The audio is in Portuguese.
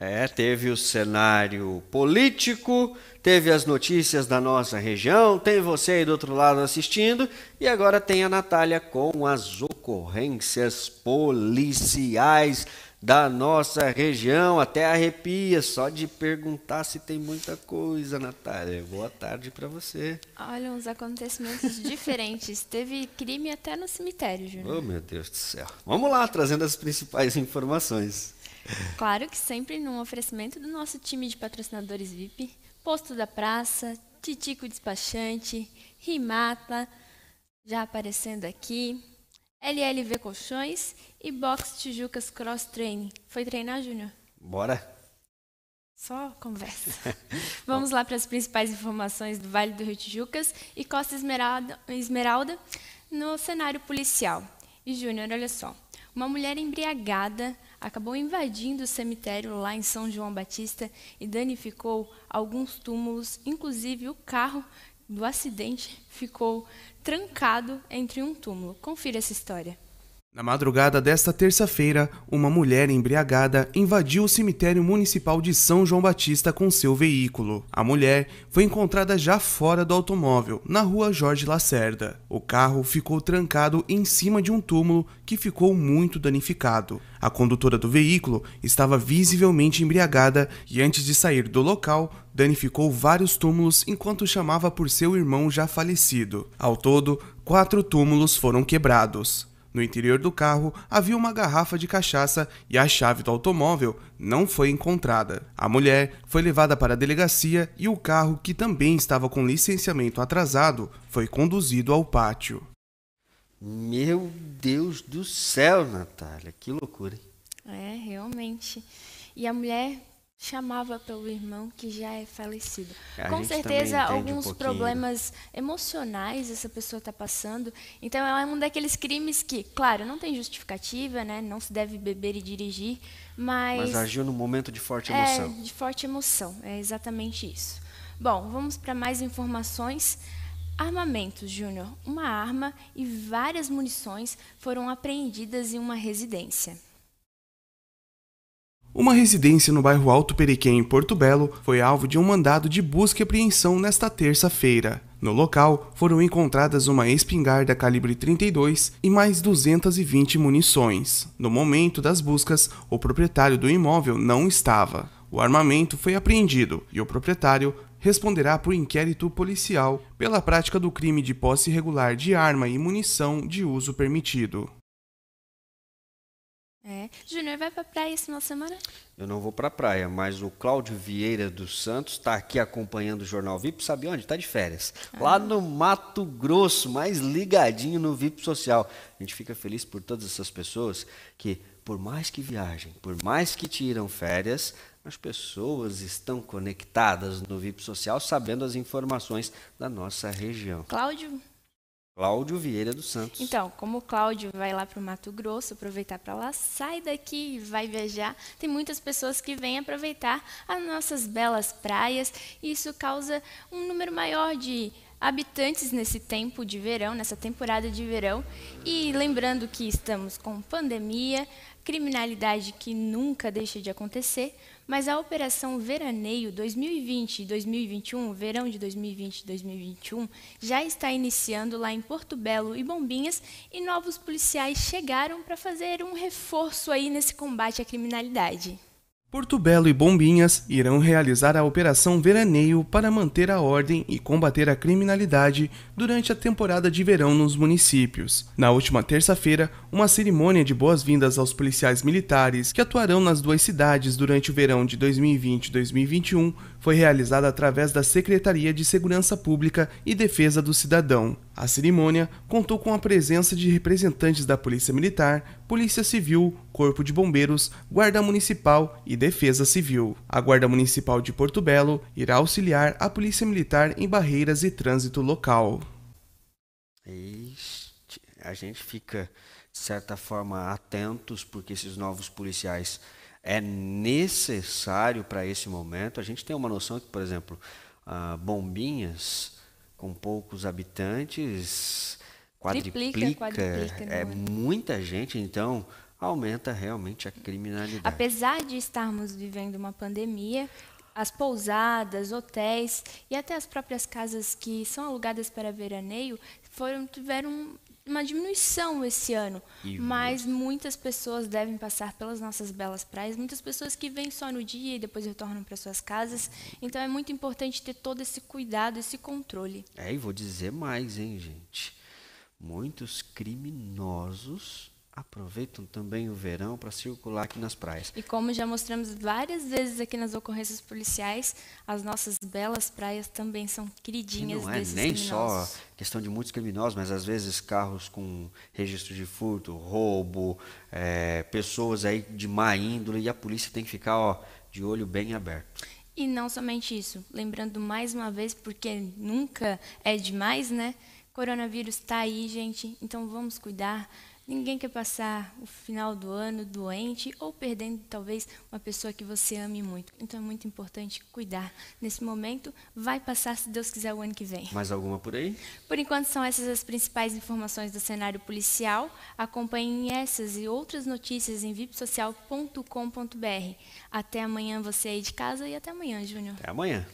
É, teve o cenário político, teve as notícias da nossa região, tem você aí do outro lado assistindo e agora tem a Natália com as ocorrências policiais da nossa região. Até arrepia só de perguntar se tem muita coisa, Natália. Boa tarde para você. Olha, uns acontecimentos diferentes. Teve crime até no cemitério, Júnior. Oh, meu Deus do céu. Vamos lá, trazendo as principais informações. Claro que sempre num oferecimento do nosso time de patrocinadores VIP, Posto da Praça, Titico Despachante, Rimata, já aparecendo aqui, LLV Colchões e Box Tijucas Cross Training. Foi treinar, Júnior? Bora! Só conversa. Vamos lá para as principais informações do Vale do Rio Tijucas e Costa Esmeralda, Esmeralda no cenário policial. E Júnior, olha só. Uma mulher embriagada acabou invadindo o cemitério lá em São João Batista e danificou alguns túmulos, inclusive o carro do acidente ficou trancado entre um túmulo. Confira essa história. Na madrugada desta terça-feira, uma mulher embriagada invadiu o cemitério municipal de São João Batista com seu veículo. A mulher foi encontrada já fora do automóvel, na rua Jorge Lacerda. O carro ficou trancado em cima de um túmulo que ficou muito danificado. A condutora do veículo estava visivelmente embriagada e, antes de sair do local, danificou vários túmulos enquanto chamava por seu irmão já falecido. Ao todo, quatro túmulos foram quebrados. No interior do carro havia uma garrafa de cachaça e a chave do automóvel não foi encontrada. A mulher foi levada para a delegacia e o carro, que também estava com licenciamento atrasado, foi conduzido ao pátio. Meu Deus do céu, Natália, que loucura! Hein? É, realmente. E a mulher chamava pelo irmão que já é falecido. A Com certeza, alguns um né? problemas emocionais essa pessoa está passando. Então, é um daqueles crimes que, claro, não tem justificativa, né? não se deve beber e dirigir, mas. Mas agiu num momento de forte é, emoção. É, de forte emoção, é exatamente isso. Bom, vamos para mais informações. Armamentos, Júnior. Uma arma e várias munições foram apreendidas em uma residência. Uma residência no bairro Alto Periquém, em Porto Belo, foi alvo de um mandado de busca e apreensão nesta terça-feira. No local, foram encontradas uma espingarda calibre 32 e mais 220 munições. No momento das buscas, o proprietário do imóvel não estava. O armamento foi apreendido e o proprietário responderá por inquérito policial pela prática do crime de posse irregular de arma e munição de uso permitido. É. Júnior, vai para praia esse final de semana? Eu não vou para praia, mas o Cláudio Vieira dos Santos está aqui acompanhando o Jornal VIP. Sabe onde? Está de férias. Ah. Lá no Mato Grosso, mais ligadinho no VIP Social. A gente fica feliz por todas essas pessoas que, por mais que viajem, por mais que tiram férias, as pessoas estão conectadas no VIP Social, sabendo as informações da nossa região. Cláudio, Cláudio Vieira dos Santos. Então, como o Cláudio vai lá para o Mato Grosso, aproveitar para lá, sai daqui e vai viajar, tem muitas pessoas que vêm aproveitar as nossas belas praias e isso causa um número maior de habitantes nesse tempo de verão, nessa temporada de verão. E lembrando que estamos com pandemia, criminalidade que nunca deixa de acontecer, mas a Operação Veraneio 2020 e 2021, verão de 2020 e 2021, já está iniciando lá em Porto Belo e Bombinhas e novos policiais chegaram para fazer um reforço aí nesse combate à criminalidade. Porto Belo e Bombinhas irão realizar a Operação Veraneio para manter a ordem e combater a criminalidade durante a temporada de verão nos municípios. Na última terça-feira, uma cerimônia de boas-vindas aos policiais militares que atuarão nas duas cidades durante o verão de 2020 e 2021 foi realizada através da Secretaria de Segurança Pública e Defesa do Cidadão. A cerimônia contou com a presença de representantes da Polícia Militar, Polícia Civil, Corpo de Bombeiros, Guarda Municipal e Defesa Civil. A Guarda Municipal de Porto Belo irá auxiliar a Polícia Militar em barreiras e trânsito local. Este, a gente fica, de certa forma, atentos, porque esses novos policiais é necessário para esse momento. A gente tem uma noção que, por exemplo, ah, bombinhas com poucos habitantes, quadriplica, triplica, quadriplica é, é muita gente, então aumenta realmente a criminalidade. Apesar de estarmos vivendo uma pandemia, as pousadas, hotéis e até as próprias casas que são alugadas para veraneio foram tiveram uma diminuição esse ano, e mas muito. muitas pessoas devem passar pelas nossas belas praias, muitas pessoas que vêm só no dia e depois retornam para suas casas. Então é muito importante ter todo esse cuidado, esse controle. É, e vou dizer mais, hein, gente. Muitos criminosos aproveitam também o verão para circular aqui nas praias. E como já mostramos várias vezes aqui nas ocorrências policiais, as nossas belas praias também são queridinhas e não é nem criminosos. só questão de muitos criminosos, mas às vezes carros com registro de furto, roubo, é, pessoas aí de má índole e a polícia tem que ficar ó, de olho bem aberto. E não somente isso, lembrando mais uma vez, porque nunca é demais, né? Coronavírus está aí, gente, então vamos cuidar. Ninguém quer passar o final do ano doente ou perdendo talvez uma pessoa que você ame muito. Então é muito importante cuidar nesse momento. Vai passar, se Deus quiser, o ano que vem. Mais alguma por aí? Por enquanto são essas as principais informações do cenário policial. Acompanhem essas e outras notícias em vipsocial.com.br. Até amanhã você aí de casa e até amanhã, Júnior. Até amanhã.